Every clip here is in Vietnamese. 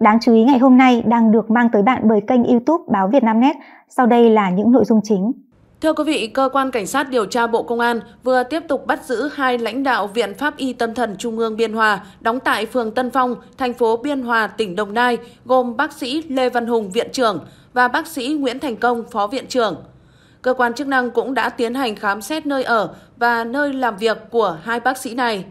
đáng chú ý ngày hôm nay đang được mang tới bạn bởi kênh YouTube Báo Việt Nam Net. Sau đây là những nội dung chính. Thưa quý vị, cơ quan cảnh sát điều tra Bộ Công an vừa tiếp tục bắt giữ hai lãnh đạo Viện Pháp y Tâm thần Trung ương Biên Hòa đóng tại phường Tân Phong, thành phố Biên Hòa, tỉnh Đồng Nai, gồm bác sĩ Lê Văn Hùng, viện trưởng và bác sĩ Nguyễn Thành Công, phó viện trưởng. Cơ quan chức năng cũng đã tiến hành khám xét nơi ở và nơi làm việc của hai bác sĩ này.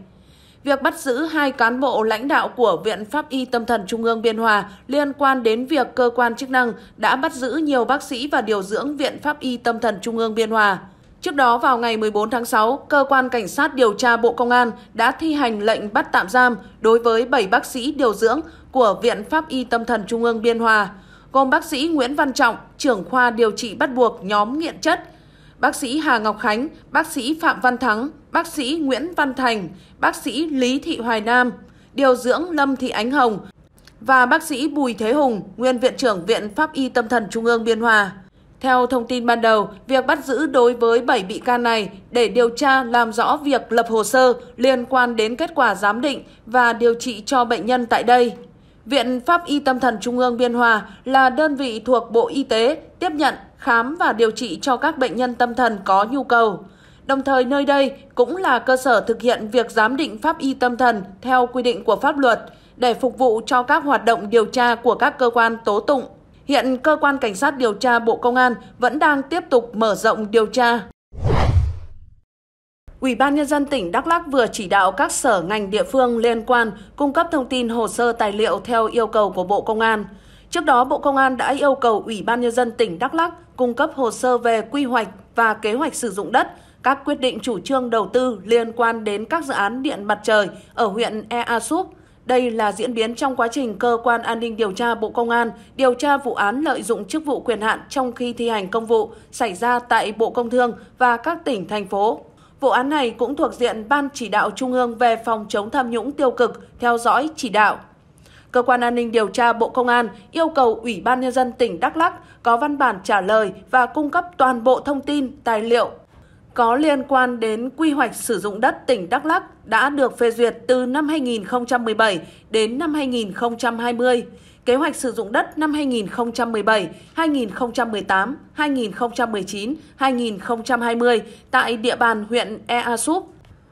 Việc bắt giữ hai cán bộ lãnh đạo của Viện Pháp y Tâm thần Trung ương Biên Hòa liên quan đến việc cơ quan chức năng đã bắt giữ nhiều bác sĩ và điều dưỡng Viện Pháp y Tâm thần Trung ương Biên Hòa. Trước đó vào ngày 14 tháng 6, Cơ quan Cảnh sát điều tra Bộ Công an đã thi hành lệnh bắt tạm giam đối với 7 bác sĩ điều dưỡng của Viện Pháp y Tâm thần Trung ương Biên Hòa, gồm bác sĩ Nguyễn Văn Trọng, trưởng khoa điều trị bắt buộc nhóm nghiện chất, bác sĩ Hà Ngọc Khánh, bác sĩ Phạm Văn Thắng, bác sĩ Nguyễn Văn Thành, bác sĩ Lý Thị Hoài Nam, điều dưỡng Lâm Thị Ánh Hồng và bác sĩ Bùi Thế Hùng, nguyên viện trưởng Viện Pháp y Tâm thần Trung ương Biên Hòa. Theo thông tin ban đầu, việc bắt giữ đối với 7 bị can này để điều tra làm rõ việc lập hồ sơ liên quan đến kết quả giám định và điều trị cho bệnh nhân tại đây. Viện Pháp y Tâm thần Trung ương Biên Hòa là đơn vị thuộc Bộ Y tế tiếp nhận khám và điều trị cho các bệnh nhân tâm thần có nhu cầu. Đồng thời nơi đây cũng là cơ sở thực hiện việc giám định pháp y tâm thần theo quy định của pháp luật để phục vụ cho các hoạt động điều tra của các cơ quan tố tụng. Hiện cơ quan cảnh sát điều tra Bộ Công an vẫn đang tiếp tục mở rộng điều tra. Ủy ban nhân dân tỉnh Đắk Lắk vừa chỉ đạo các sở ngành địa phương liên quan cung cấp thông tin hồ sơ tài liệu theo yêu cầu của Bộ Công an. Trước đó, Bộ Công an đã yêu cầu Ủy ban Nhân dân tỉnh Đắk Lắc cung cấp hồ sơ về quy hoạch và kế hoạch sử dụng đất, các quyết định chủ trương đầu tư liên quan đến các dự án điện mặt trời ở huyện Ea Súp. Đây là diễn biến trong quá trình Cơ quan An ninh Điều tra Bộ Công an điều tra vụ án lợi dụng chức vụ quyền hạn trong khi thi hành công vụ xảy ra tại Bộ Công Thương và các tỉnh, thành phố. Vụ án này cũng thuộc diện Ban Chỉ đạo Trung ương về phòng chống tham nhũng tiêu cực, theo dõi, chỉ đạo. Cơ quan an ninh điều tra Bộ Công an yêu cầu Ủy ban Nhân dân tỉnh Đắk Lắc có văn bản trả lời và cung cấp toàn bộ thông tin, tài liệu có liên quan đến quy hoạch sử dụng đất tỉnh Đắk Lắc đã được phê duyệt từ năm 2017 đến năm 2020, kế hoạch sử dụng đất năm 2017, 2018, 2019, 2020 tại địa bàn huyện Ea Súp,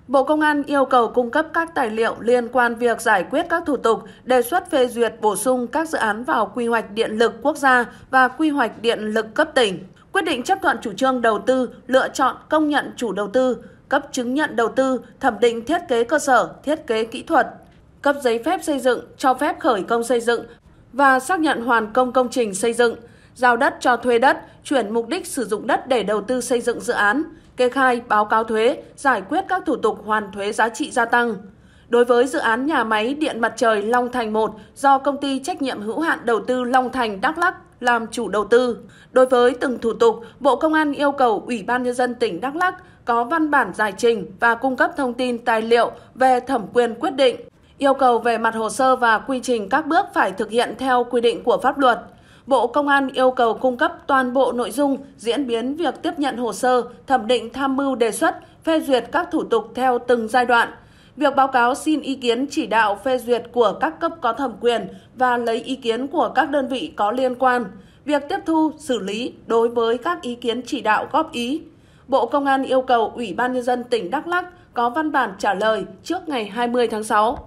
Bộ Công an yêu cầu cung cấp các tài liệu liên quan việc giải quyết các thủ tục, đề xuất phê duyệt bổ sung các dự án vào quy hoạch điện lực quốc gia và quy hoạch điện lực cấp tỉnh, quyết định chấp thuận chủ trương đầu tư, lựa chọn công nhận chủ đầu tư, cấp chứng nhận đầu tư, thẩm định thiết kế cơ sở, thiết kế kỹ thuật, cấp giấy phép xây dựng, cho phép khởi công xây dựng và xác nhận hoàn công công trình xây dựng, giao đất cho thuê đất, chuyển mục đích sử dụng đất để đầu tư xây dựng dự án, kê khai, báo cáo thuế, giải quyết các thủ tục hoàn thuế giá trị gia tăng. Đối với dự án nhà máy điện mặt trời Long Thành 1 do công ty trách nhiệm hữu hạn đầu tư Long Thành Đắk Lắk làm chủ đầu tư. Đối với từng thủ tục, Bộ Công an yêu cầu Ủy ban Nhân dân tỉnh Đắk Lắk có văn bản giải trình và cung cấp thông tin tài liệu về thẩm quyền quyết định. Yêu cầu về mặt hồ sơ và quy trình các bước phải thực hiện theo quy định của pháp luật. Bộ Công an yêu cầu cung cấp toàn bộ nội dung, diễn biến việc tiếp nhận hồ sơ, thẩm định tham mưu đề xuất, phê duyệt các thủ tục theo từng giai đoạn. Việc báo cáo xin ý kiến chỉ đạo phê duyệt của các cấp có thẩm quyền và lấy ý kiến của các đơn vị có liên quan. Việc tiếp thu, xử lý đối với các ý kiến chỉ đạo góp ý. Bộ Công an yêu cầu Ủy ban Nhân dân tỉnh Đắk Lắc có văn bản trả lời trước ngày 20 tháng 6.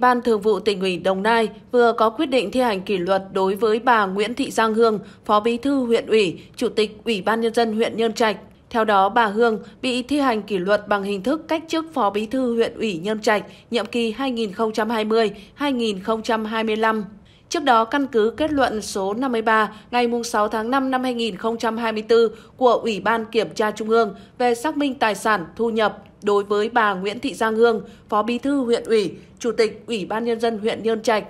Ban Thường vụ tỉnh ủy Đồng Nai vừa có quyết định thi hành kỷ luật đối với bà Nguyễn Thị Giang Hương, Phó Bí thư huyện ủy, Chủ tịch Ủy ban Nhân dân huyện Nhân Trạch. Theo đó, bà Hương bị thi hành kỷ luật bằng hình thức cách chức Phó Bí thư huyện ủy Nhân Trạch nhiệm kỳ 2020-2025. Trước đó, căn cứ kết luận số 53 ngày 6 tháng 5 năm 2024 của Ủy ban Kiểm tra Trung ương về xác minh tài sản thu nhập đối với bà Nguyễn Thị Giang Hương, Phó Bí thư huyện ủy, Chủ tịch Ủy ban Nhân dân huyện Nhơn Trạch.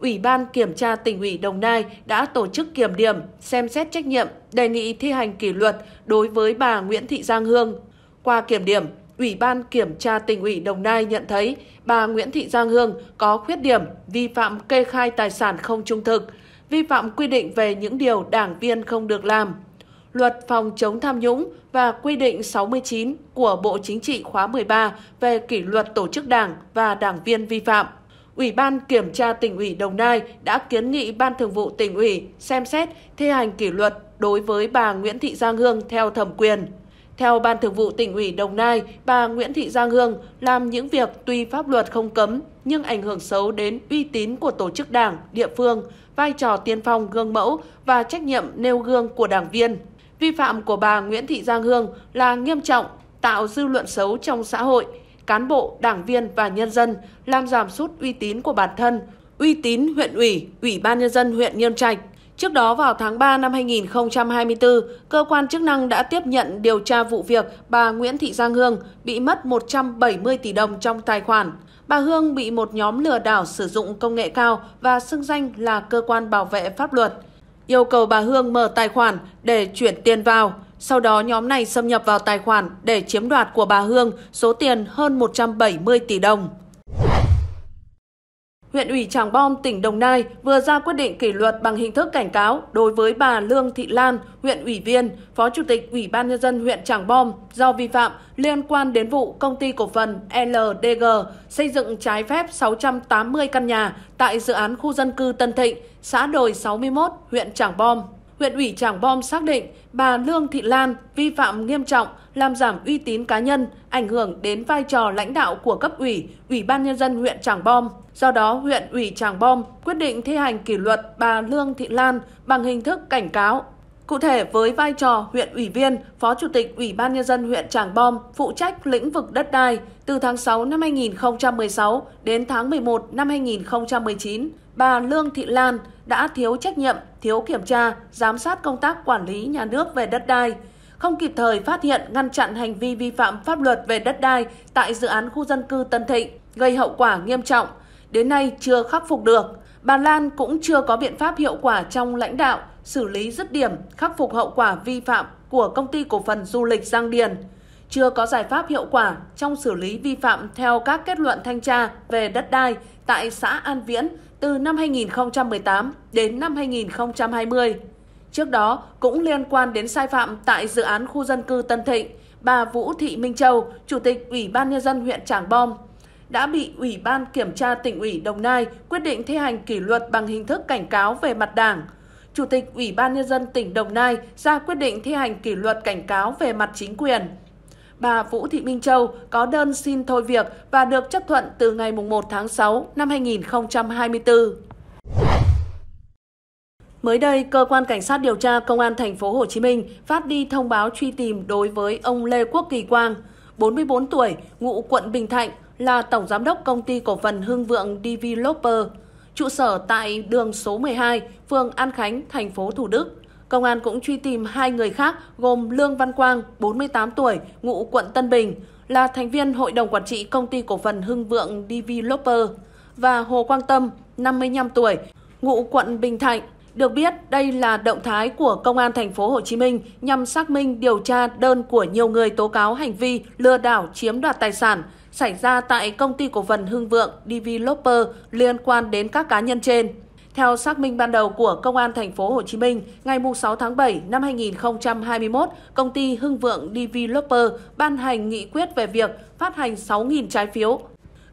Ủy ban Kiểm tra tỉnh ủy Đồng Nai đã tổ chức kiểm điểm, xem xét trách nhiệm, đề nghị thi hành kỷ luật đối với bà Nguyễn Thị Giang Hương. Qua kiểm điểm, Ủy ban Kiểm tra tỉnh ủy Đồng Nai nhận thấy bà Nguyễn Thị Giang Hương có khuyết điểm vi phạm kê khai tài sản không trung thực, vi phạm quy định về những điều đảng viên không được làm. Luật phòng chống tham nhũng và quy định 69 của Bộ Chính trị khóa 13 về kỷ luật tổ chức đảng và đảng viên vi phạm. Ủy ban Kiểm tra tỉnh ủy Đồng Nai đã kiến nghị Ban Thường vụ tỉnh ủy xem xét thi hành kỷ luật đối với bà Nguyễn Thị Giang Hương theo thẩm quyền. Theo Ban Thường vụ tỉnh ủy Đồng Nai, bà Nguyễn Thị Giang Hương làm những việc tuy pháp luật không cấm nhưng ảnh hưởng xấu đến uy tín của tổ chức đảng, địa phương, vai trò tiên phong gương mẫu và trách nhiệm nêu gương của đảng viên. Vi phạm của bà Nguyễn Thị Giang Hương là nghiêm trọng, tạo dư luận xấu trong xã hội, cán bộ, đảng viên và nhân dân, làm giảm sút uy tín của bản thân, uy tín huyện ủy, ủy ban nhân dân huyện Nhân Trạch. Trước đó vào tháng 3 năm 2024, cơ quan chức năng đã tiếp nhận điều tra vụ việc bà Nguyễn Thị Giang Hương bị mất 170 tỷ đồng trong tài khoản. Bà Hương bị một nhóm lừa đảo sử dụng công nghệ cao và xưng danh là cơ quan bảo vệ pháp luật yêu cầu bà Hương mở tài khoản để chuyển tiền vào. Sau đó nhóm này xâm nhập vào tài khoản để chiếm đoạt của bà Hương số tiền hơn 170 tỷ đồng. Huyện ủy Tràng Bom, tỉnh Đồng Nai vừa ra quyết định kỷ luật bằng hình thức cảnh cáo đối với bà Lương Thị Lan, huyện ủy viên, Phó Chủ tịch Ủy ban Nhân dân huyện Tràng Bom do vi phạm liên quan đến vụ công ty cổ phần LDG xây dựng trái phép 680 căn nhà tại dự án khu dân cư Tân Thịnh, xã Đồi 61, huyện Tràng Bom huyện ủy Trảng Bom xác định bà Lương Thị Lan vi phạm nghiêm trọng, làm giảm uy tín cá nhân, ảnh hưởng đến vai trò lãnh đạo của cấp ủy, ủy ban nhân dân huyện Trảng Bom. Do đó, huyện ủy Trảng Bom quyết định thi hành kỷ luật bà Lương Thị Lan bằng hình thức cảnh cáo. Cụ thể, với vai trò huyện ủy viên, Phó Chủ tịch Ủy ban Nhân dân huyện Trảng Bom phụ trách lĩnh vực đất đai từ tháng 6 năm 2016 đến tháng 11 năm 2019, bà Lương Thị Lan đã thiếu trách nhiệm, thiếu kiểm tra, giám sát công tác quản lý nhà nước về đất đai, không kịp thời phát hiện ngăn chặn hành vi vi phạm pháp luật về đất đai tại dự án khu dân cư Tân Thịnh, gây hậu quả nghiêm trọng, đến nay chưa khắc phục được. Bà Lan cũng chưa có biện pháp hiệu quả trong lãnh đạo, xử lý dứt điểm, khắc phục hậu quả vi phạm của công ty cổ phần du lịch Giang Điền. Chưa có giải pháp hiệu quả trong xử lý vi phạm theo các kết luận thanh tra về đất đai tại xã An Viễn, từ năm 2018 đến năm 2020. Trước đó, cũng liên quan đến sai phạm tại dự án khu dân cư Tân Thịnh, bà Vũ Thị Minh Châu, Chủ tịch Ủy ban Nhân dân huyện Trảng Bom, đã bị Ủy ban Kiểm tra tỉnh ủy Đồng Nai quyết định thi hành kỷ luật bằng hình thức cảnh cáo về mặt đảng. Chủ tịch Ủy ban Nhân dân tỉnh Đồng Nai ra quyết định thi hành kỷ luật cảnh cáo về mặt chính quyền bà Vũ Thị Minh Châu có đơn xin thôi việc và được chấp thuận từ ngày 1 tháng 6 năm 2024. Mới đây, cơ quan cảnh sát điều tra công an thành phố Hồ Chí Minh phát đi thông báo truy tìm đối với ông Lê Quốc Kỳ Quang, 44 tuổi, ngụ quận Bình Thạnh, là tổng giám đốc công ty cổ phần Hưng Vượng Developer, trụ sở tại đường số 12, phường An Khánh, thành phố Thủ Đức. Công an cũng truy tìm hai người khác gồm Lương Văn Quang, 48 tuổi, ngụ quận Tân Bình, là thành viên hội đồng quản trị công ty cổ phần Hưng Vượng Developer và Hồ Quang Tâm, 55 tuổi, ngụ quận Bình Thạnh. Được biết, đây là động thái của Công an thành phố Hồ Chí Minh nhằm xác minh điều tra đơn của nhiều người tố cáo hành vi lừa đảo chiếm đoạt tài sản xảy ra tại công ty cổ phần Hưng Vượng Developer liên quan đến các cá nhân trên. Theo xác minh ban đầu của Công an thành phố Hồ Chí Minh, ngày 6 tháng 7 năm 2021, công ty Hưng Vượng Developer ban hành nghị quyết về việc phát hành 6.000 trái phiếu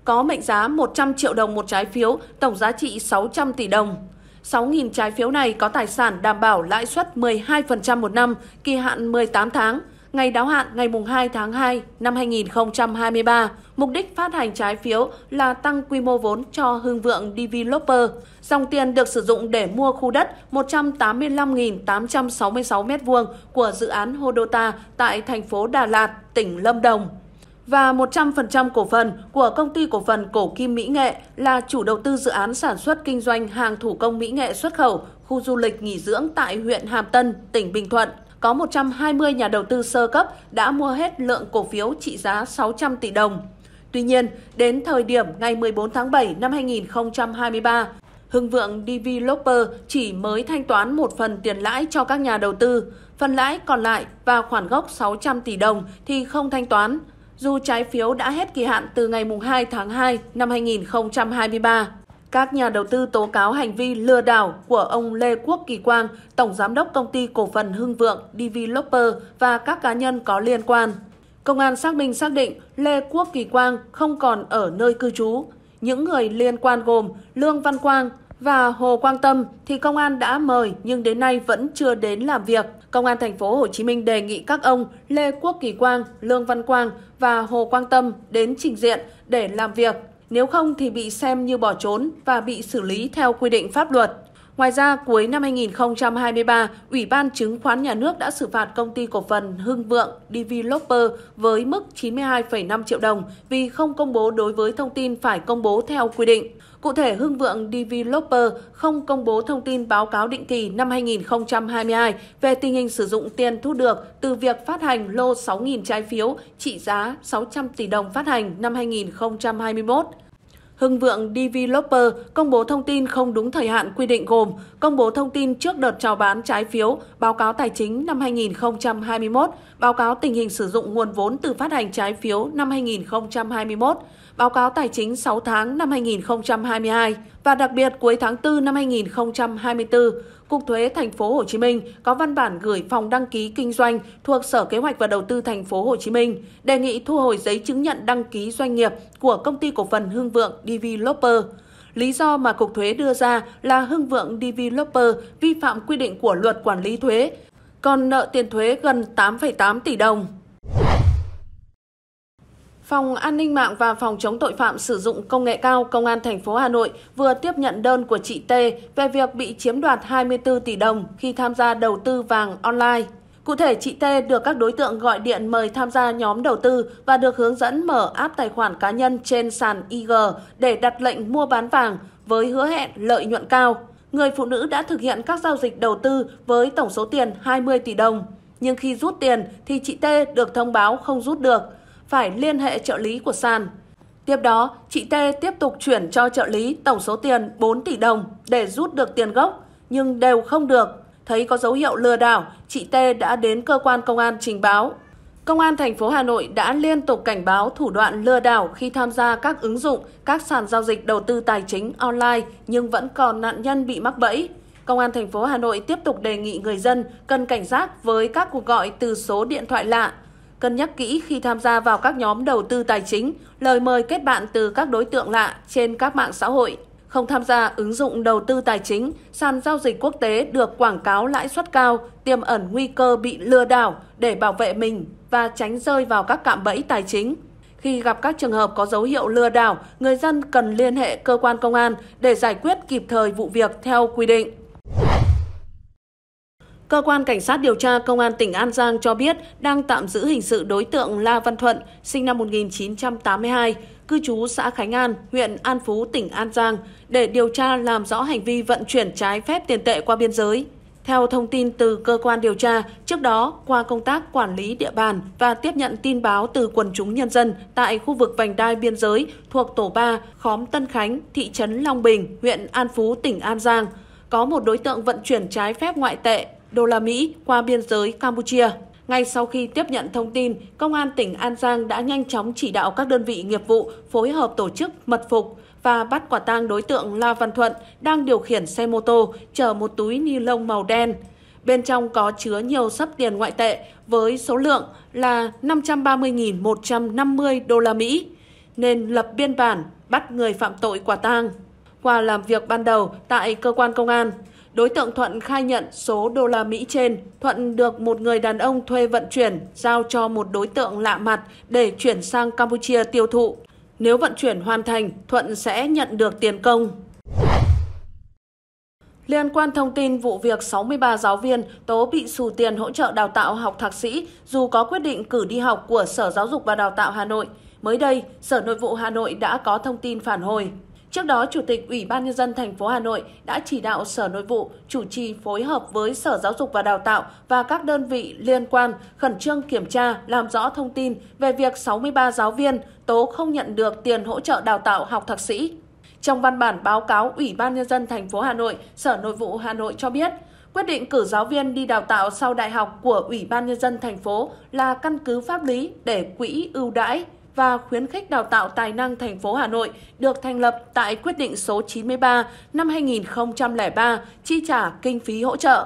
có mệnh giá 100 triệu đồng một trái phiếu, tổng giá trị 600 tỷ đồng. 6.000 trái phiếu này có tài sản đảm bảo lãi suất 12% một năm, kỳ hạn 18 tháng ngày đáo hạn ngày 2 tháng 2 năm 2023. Mục đích phát hành trái phiếu là tăng quy mô vốn cho Hưng Vượng Developer. Dòng tiền được sử dụng để mua khu đất 185.866 m2 của dự án Hodota tại thành phố Đà Lạt, tỉnh Lâm Đồng và 100% cổ phần của công ty cổ phần Cổ Kim Mỹ Nghệ là chủ đầu tư dự án sản xuất kinh doanh hàng thủ công mỹ nghệ xuất khẩu khu du lịch nghỉ dưỡng tại huyện Hàm Tân, tỉnh Bình Thuận có 120 nhà đầu tư sơ cấp đã mua hết lượng cổ phiếu trị giá 600 tỷ đồng. Tuy nhiên, đến thời điểm ngày 14 tháng 7 năm 2023, Hưng Vượng Developer chỉ mới thanh toán một phần tiền lãi cho các nhà đầu tư, phần lãi còn lại và khoản gốc 600 tỷ đồng thì không thanh toán, dù trái phiếu đã hết kỳ hạn từ ngày 2 tháng 2 năm 2023. Các nhà đầu tư tố cáo hành vi lừa đảo của ông Lê Quốc Kỳ Quang, Tổng Giám đốc Công ty Cổ phần Hưng Vượng, Developer và các cá nhân có liên quan. Công an xác minh xác định Lê Quốc Kỳ Quang không còn ở nơi cư trú. Những người liên quan gồm Lương Văn Quang và Hồ Quang Tâm thì công an đã mời nhưng đến nay vẫn chưa đến làm việc. Công an thành phố Hồ Chí Minh đề nghị các ông Lê Quốc Kỳ Quang, Lương Văn Quang và Hồ Quang Tâm đến trình diện để làm việc nếu không thì bị xem như bỏ trốn và bị xử lý theo quy định pháp luật. Ngoài ra, cuối năm 2023, Ủy ban Chứng khoán Nhà nước đã xử phạt công ty cổ phần Hưng Vượng Developer với mức 92,5 triệu đồng vì không công bố đối với thông tin phải công bố theo quy định. Cụ thể, Hưng Vượng Developer không công bố thông tin báo cáo định kỳ năm 2022 về tình hình sử dụng tiền thu được từ việc phát hành lô 6.000 trái phiếu trị giá 600 tỷ đồng phát hành năm 2021. Hưng Vượng Developer công bố thông tin không đúng thời hạn quy định gồm công bố thông tin trước đợt chào bán trái phiếu, báo cáo tài chính năm 2021, báo cáo tình hình sử dụng nguồn vốn từ phát hành trái phiếu năm 2021, báo cáo tài chính 6 tháng năm 2022 và đặc biệt cuối tháng 4 năm 2024 Cục Thuế Thành phố Hồ Chí Minh có văn bản gửi phòng đăng ký kinh doanh thuộc Sở Kế hoạch và Đầu tư Thành phố Hồ Chí Minh đề nghị thu hồi giấy chứng nhận đăng ký doanh nghiệp của công ty cổ phần Hưng Vượng Developer. Lý do mà Cục Thuế đưa ra là Hưng Vượng Developer vi phạm quy định của luật quản lý thuế, còn nợ tiền thuế gần 8,8 tỷ đồng. Phòng An ninh mạng và Phòng chống tội phạm sử dụng công nghệ cao Công an thành phố Hà Nội vừa tiếp nhận đơn của chị T về việc bị chiếm đoạt 24 tỷ đồng khi tham gia đầu tư vàng online. Cụ thể, chị T được các đối tượng gọi điện mời tham gia nhóm đầu tư và được hướng dẫn mở app tài khoản cá nhân trên sàn IG để đặt lệnh mua bán vàng với hứa hẹn lợi nhuận cao. Người phụ nữ đã thực hiện các giao dịch đầu tư với tổng số tiền 20 tỷ đồng. Nhưng khi rút tiền thì chị T được thông báo không rút được – phải liên hệ trợ lý của Sàn. Tiếp đó, chị T tiếp tục chuyển cho trợ lý tổng số tiền 4 tỷ đồng để rút được tiền gốc, nhưng đều không được. Thấy có dấu hiệu lừa đảo, chị T đã đến cơ quan công an trình báo. Công an thành phố Hà Nội đã liên tục cảnh báo thủ đoạn lừa đảo khi tham gia các ứng dụng, các sàn giao dịch đầu tư tài chính online nhưng vẫn còn nạn nhân bị mắc bẫy. Công an thành phố Hà Nội tiếp tục đề nghị người dân cần cảnh giác với các cuộc gọi từ số điện thoại lạ, cân nhắc kỹ khi tham gia vào các nhóm đầu tư tài chính, lời mời kết bạn từ các đối tượng lạ trên các mạng xã hội. Không tham gia ứng dụng đầu tư tài chính, sàn giao dịch quốc tế được quảng cáo lãi suất cao, tiềm ẩn nguy cơ bị lừa đảo để bảo vệ mình và tránh rơi vào các cạm bẫy tài chính. Khi gặp các trường hợp có dấu hiệu lừa đảo, người dân cần liên hệ cơ quan công an để giải quyết kịp thời vụ việc theo quy định. Cơ quan Cảnh sát điều tra Công an tỉnh An Giang cho biết đang tạm giữ hình sự đối tượng La Văn Thuận, sinh năm 1982, cư trú xã Khánh An, huyện An Phú, tỉnh An Giang, để điều tra làm rõ hành vi vận chuyển trái phép tiền tệ qua biên giới. Theo thông tin từ cơ quan điều tra, trước đó, qua công tác quản lý địa bàn và tiếp nhận tin báo từ quần chúng nhân dân tại khu vực vành đai biên giới thuộc tổ 3, khóm Tân Khánh, thị trấn Long Bình, huyện An Phú, tỉnh An Giang, có một đối tượng vận chuyển trái phép ngoại tệ đô la Mỹ qua biên giới Campuchia. Ngay sau khi tiếp nhận thông tin, Công an tỉnh An Giang đã nhanh chóng chỉ đạo các đơn vị nghiệp vụ phối hợp tổ chức mật phục và bắt quả tang đối tượng La Văn Thuận đang điều khiển xe mô tô chở một túi ni lông màu đen. Bên trong có chứa nhiều sấp tiền ngoại tệ với số lượng là 530.150 đô la Mỹ nên lập biên bản bắt người phạm tội quả tang. Qua làm việc ban đầu tại cơ quan công an, Đối tượng Thuận khai nhận số đô la Mỹ trên, Thuận được một người đàn ông thuê vận chuyển, giao cho một đối tượng lạ mặt để chuyển sang Campuchia tiêu thụ. Nếu vận chuyển hoàn thành, Thuận sẽ nhận được tiền công. Liên quan thông tin vụ việc 63 giáo viên tố bị sù tiền hỗ trợ đào tạo học thạc sĩ dù có quyết định cử đi học của Sở Giáo dục và Đào tạo Hà Nội, mới đây Sở Nội vụ Hà Nội đã có thông tin phản hồi. Trước đó, Chủ tịch Ủy ban Nhân dân thành phố Hà Nội đã chỉ đạo Sở Nội vụ chủ trì phối hợp với Sở Giáo dục và Đào tạo và các đơn vị liên quan khẩn trương kiểm tra, làm rõ thông tin về việc 63 giáo viên tố không nhận được tiền hỗ trợ đào tạo học thạc sĩ. Trong văn bản báo cáo Ủy ban Nhân dân thành phố Hà Nội, Sở Nội vụ Hà Nội cho biết, quyết định cử giáo viên đi đào tạo sau đại học của Ủy ban Nhân dân thành phố là căn cứ pháp lý để quỹ ưu đãi và khuyến khích đào tạo tài năng thành phố Hà Nội được thành lập tại quyết định số 93 năm 2003 chi trả kinh phí hỗ trợ.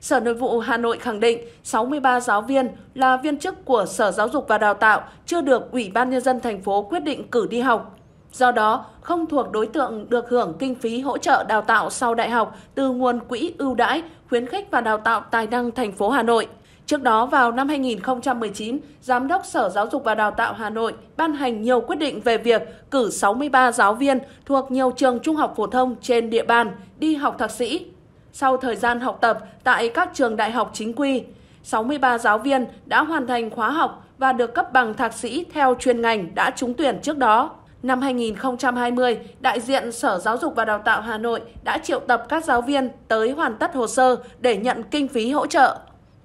Sở Nội vụ Hà Nội khẳng định 63 giáo viên là viên chức của Sở Giáo dục và Đào tạo chưa được Ủy ban Nhân dân thành phố quyết định cử đi học. Do đó, không thuộc đối tượng được hưởng kinh phí hỗ trợ đào tạo sau đại học từ nguồn quỹ ưu đãi, khuyến khích và đào tạo tài năng thành phố Hà Nội. Trước đó vào năm 2019, Giám đốc Sở Giáo dục và Đào tạo Hà Nội ban hành nhiều quyết định về việc cử 63 giáo viên thuộc nhiều trường trung học phổ thông trên địa bàn đi học thạc sĩ. Sau thời gian học tập tại các trường đại học chính quy, 63 giáo viên đã hoàn thành khóa học và được cấp bằng thạc sĩ theo chuyên ngành đã trúng tuyển trước đó. Năm 2020, đại diện Sở Giáo dục và Đào tạo Hà Nội đã triệu tập các giáo viên tới hoàn tất hồ sơ để nhận kinh phí hỗ trợ.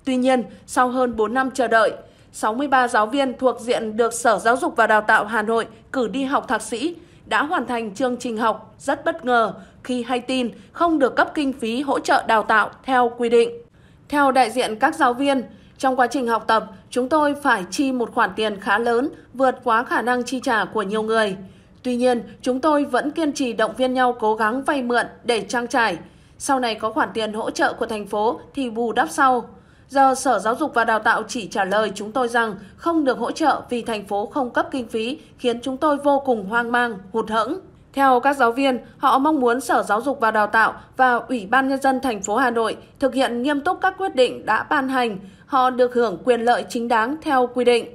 Tuy nhiên, sau hơn 4 năm chờ đợi, 63 giáo viên thuộc diện được Sở Giáo dục và Đào tạo Hà Nội cử đi học thạc sĩ đã hoàn thành chương trình học rất bất ngờ khi hay tin không được cấp kinh phí hỗ trợ đào tạo theo quy định. Theo đại diện các giáo viên, trong quá trình học tập, chúng tôi phải chi một khoản tiền khá lớn, vượt quá khả năng chi trả của nhiều người. Tuy nhiên, chúng tôi vẫn kiên trì động viên nhau cố gắng vay mượn để trang trải. Sau này có khoản tiền hỗ trợ của thành phố thì bù đắp sau. Giờ Sở Giáo dục và Đào tạo chỉ trả lời chúng tôi rằng không được hỗ trợ vì thành phố không cấp kinh phí khiến chúng tôi vô cùng hoang mang, hụt hẫng. Theo các giáo viên, họ mong muốn Sở Giáo dục và Đào tạo và Ủy ban Nhân dân thành phố Hà Nội thực hiện nghiêm túc các quyết định đã ban hành. Họ được hưởng quyền lợi chính đáng theo quy định.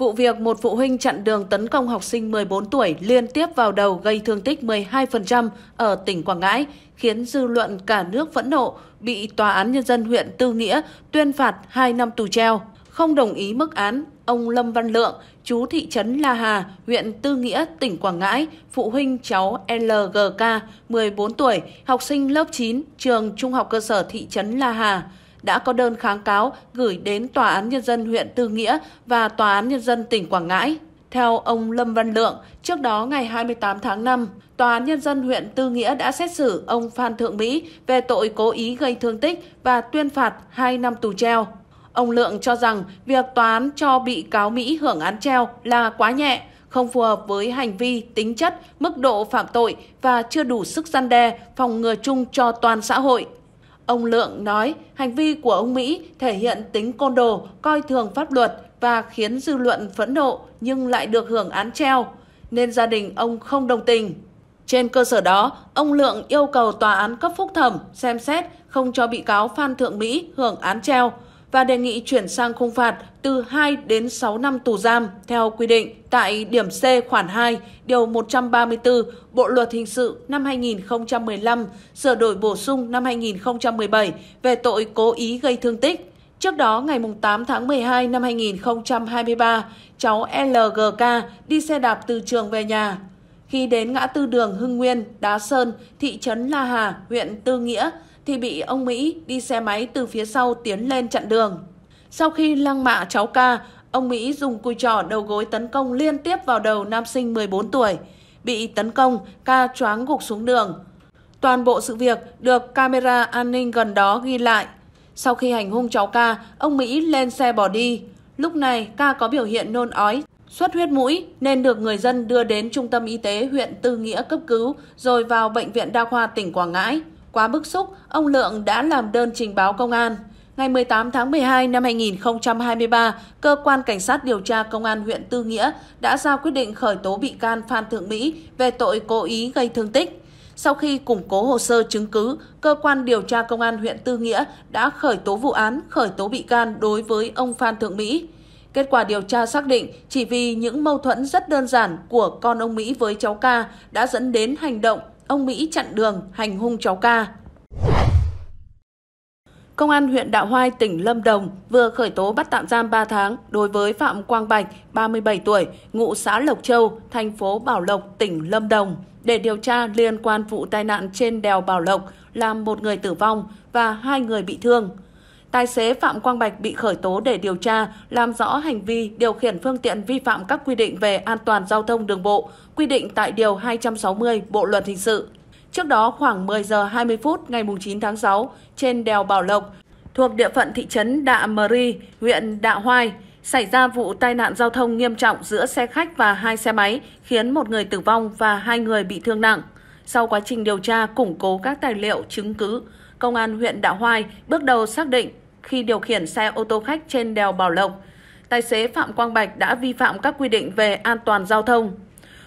Vụ việc một phụ huynh chặn đường tấn công học sinh 14 tuổi liên tiếp vào đầu gây thương tích 12% ở tỉnh Quảng Ngãi, khiến dư luận cả nước phẫn nộ, bị Tòa án Nhân dân huyện Tư Nghĩa tuyên phạt 2 năm tù treo. Không đồng ý mức án, ông Lâm Văn Lượng, chú thị trấn La Hà, huyện Tư Nghĩa, tỉnh Quảng Ngãi, phụ huynh cháu LGK, 14 tuổi, học sinh lớp 9, trường Trung học cơ sở thị trấn La Hà, đã có đơn kháng cáo gửi đến Tòa án Nhân dân huyện Tư Nghĩa và Tòa án Nhân dân tỉnh Quảng Ngãi. Theo ông Lâm Văn Lượng, trước đó ngày 28 tháng 5, Tòa án Nhân dân huyện Tư Nghĩa đã xét xử ông Phan Thượng Mỹ về tội cố ý gây thương tích và tuyên phạt 2 năm tù treo. Ông Lượng cho rằng việc tòa án cho bị cáo Mỹ hưởng án treo là quá nhẹ, không phù hợp với hành vi, tính chất, mức độ phạm tội và chưa đủ sức gian đe, phòng ngừa chung cho toàn xã hội. Ông Lượng nói hành vi của ông Mỹ thể hiện tính côn đồ, coi thường pháp luật và khiến dư luận phẫn nộ nhưng lại được hưởng án treo, nên gia đình ông không đồng tình. Trên cơ sở đó, ông Lượng yêu cầu tòa án cấp phúc thẩm xem xét không cho bị cáo Phan Thượng Mỹ hưởng án treo, và đề nghị chuyển sang khung phạt từ 2 đến 6 năm tù giam theo quy định tại điểm C khoản 2, điều 134 Bộ luật hình sự năm 2015 sửa đổi bổ sung năm 2017 về tội cố ý gây thương tích. Trước đó, ngày 8 tháng 12 năm 2023, cháu LGK đi xe đạp từ trường về nhà. Khi đến ngã tư đường Hưng Nguyên, Đá Sơn, thị trấn La Hà, huyện Tư Nghĩa, thì bị ông Mỹ đi xe máy từ phía sau tiến lên chặn đường. Sau khi lăng mạ cháu ca, ông Mỹ dùng cùi trỏ đầu gối tấn công liên tiếp vào đầu nam sinh 14 tuổi. Bị tấn công, ca choáng gục xuống đường. Toàn bộ sự việc được camera an ninh gần đó ghi lại. Sau khi hành hung cháu ca, ông Mỹ lên xe bỏ đi. Lúc này, ca có biểu hiện nôn ói, xuất huyết mũi nên được người dân đưa đến trung tâm y tế huyện Tư Nghĩa cấp cứu rồi vào bệnh viện đa khoa tỉnh Quảng Ngãi. Quá bức xúc, ông Lượng đã làm đơn trình báo công an. Ngày 18 tháng 12 năm 2023, Cơ quan Cảnh sát điều tra Công an huyện Tư Nghĩa đã ra quyết định khởi tố bị can Phan Thượng Mỹ về tội cố ý gây thương tích. Sau khi củng cố hồ sơ chứng cứ, Cơ quan điều tra Công an huyện Tư Nghĩa đã khởi tố vụ án, khởi tố bị can đối với ông Phan Thượng Mỹ. Kết quả điều tra xác định chỉ vì những mâu thuẫn rất đơn giản của con ông Mỹ với cháu ca đã dẫn đến hành động ông Mỹ chặn đường hành hung cháu ca. Công an huyện Đạo Hoai, tỉnh Lâm Đồng vừa khởi tố bắt tạm giam 3 tháng đối với Phạm Quang Bạch, 37 tuổi, ngụ xã Lộc Châu, thành phố Bảo Lộc, tỉnh Lâm Đồng để điều tra liên quan vụ tai nạn trên đèo Bảo Lộc làm một người tử vong và hai người bị thương. Tài xế Phạm Quang Bạch bị khởi tố để điều tra, làm rõ hành vi điều khiển phương tiện vi phạm các quy định về an toàn giao thông đường bộ, quy định tại Điều 260 Bộ Luật Hình sự. Trước đó khoảng 10 giờ 20 phút ngày 9 tháng 6, trên đèo Bảo Lộc, thuộc địa phận thị trấn Đạ Mờ Ri, huyện Đạ Hoai, xảy ra vụ tai nạn giao thông nghiêm trọng giữa xe khách và hai xe máy, khiến một người tử vong và hai người bị thương nặng. Sau quá trình điều tra, củng cố các tài liệu, chứng cứ, Công an huyện Đạo Hoai bước đầu xác định khi điều khiển xe ô tô khách trên đèo Bảo Lộc, tài xế Phạm Quang Bạch đã vi phạm các quy định về an toàn giao thông.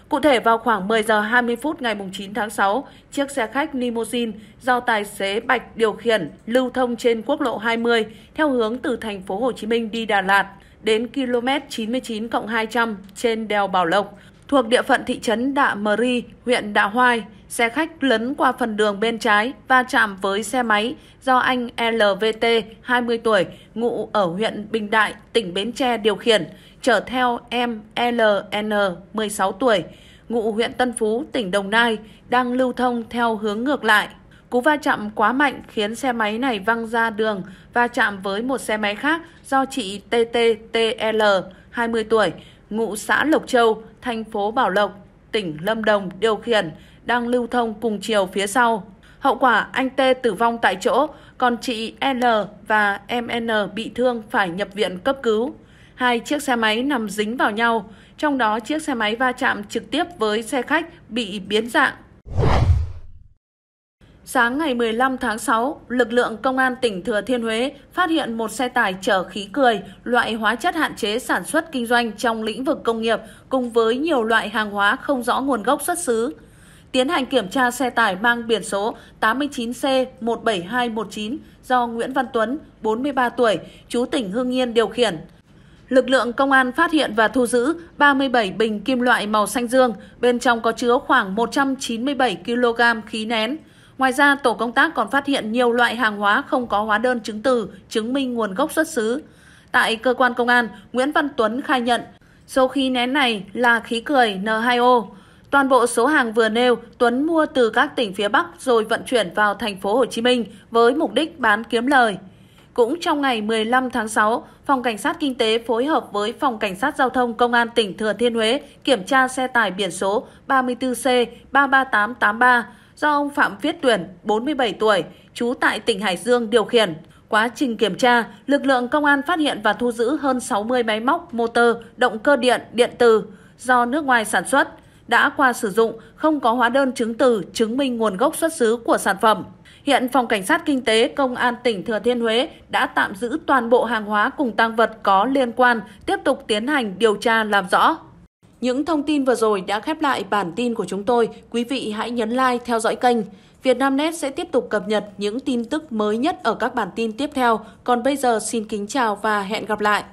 Cụ thể vào khoảng 10 giờ 20 phút ngày 9 tháng 6, chiếc xe khách limousine do tài xế Bạch điều khiển lưu thông trên quốc lộ 20 theo hướng từ thành phố Hồ Chí Minh đi Đà Lạt đến km 99 200 trên đèo Bảo Lộc thuộc địa phận thị trấn Đạ Mờ Ri, huyện Đạ Hoai, xe khách lấn qua phần đường bên trái và chạm với xe máy do anh LVT, 20 tuổi, ngụ ở huyện Bình Đại, tỉnh Bến Tre điều khiển, chở theo em LN, 16 tuổi, ngụ huyện Tân Phú, tỉnh Đồng Nai, đang lưu thông theo hướng ngược lại. Cú va chạm quá mạnh khiến xe máy này văng ra đường và chạm với một xe máy khác do chị TTTL, 20 tuổi, ngụ xã Lộc Châu, thành phố Bảo Lộc, tỉnh Lâm Đồng điều khiển đang lưu thông cùng chiều phía sau. Hậu quả anh T tử vong tại chỗ, còn chị N và em N bị thương phải nhập viện cấp cứu. Hai chiếc xe máy nằm dính vào nhau, trong đó chiếc xe máy va chạm trực tiếp với xe khách bị biến dạng. Sáng ngày 15 tháng 6, lực lượng công an tỉnh Thừa Thiên Huế phát hiện một xe tải chở khí cười, loại hóa chất hạn chế sản xuất kinh doanh trong lĩnh vực công nghiệp cùng với nhiều loại hàng hóa không rõ nguồn gốc xuất xứ tiến hành kiểm tra xe tải mang biển số 89C17219 do Nguyễn Văn Tuấn, 43 tuổi, chú tỉnh Hưng Yên điều khiển. Lực lượng công an phát hiện và thu giữ 37 bình kim loại màu xanh dương, bên trong có chứa khoảng 197 kg khí nén. Ngoài ra, tổ công tác còn phát hiện nhiều loại hàng hóa không có hóa đơn chứng từ, chứng minh nguồn gốc xuất xứ. Tại cơ quan công an, Nguyễn Văn Tuấn khai nhận số khí nén này là khí cười N2O. Toàn bộ số hàng vừa nêu, Tuấn mua từ các tỉnh phía Bắc rồi vận chuyển vào thành phố Hồ Chí Minh với mục đích bán kiếm lời. Cũng trong ngày 15 tháng 6, Phòng Cảnh sát Kinh tế phối hợp với Phòng Cảnh sát Giao thông Công an tỉnh Thừa Thiên Huế kiểm tra xe tải biển số 34C33883 do ông Phạm Viết Tuyển, 47 tuổi, trú tại tỉnh Hải Dương điều khiển. Quá trình kiểm tra, lực lượng công an phát hiện và thu giữ hơn 60 máy móc, motor, động cơ điện, điện tử do nước ngoài sản xuất, đã qua sử dụng, không có hóa đơn chứng từ chứng minh nguồn gốc xuất xứ của sản phẩm. Hiện Phòng Cảnh sát Kinh tế Công an tỉnh Thừa Thiên Huế đã tạm giữ toàn bộ hàng hóa cùng tăng vật có liên quan, tiếp tục tiến hành điều tra làm rõ. Những thông tin vừa rồi đã khép lại bản tin của chúng tôi. Quý vị hãy nhấn like, theo dõi kênh. Vietnamnet sẽ tiếp tục cập nhật những tin tức mới nhất ở các bản tin tiếp theo. Còn bây giờ xin kính chào và hẹn gặp lại.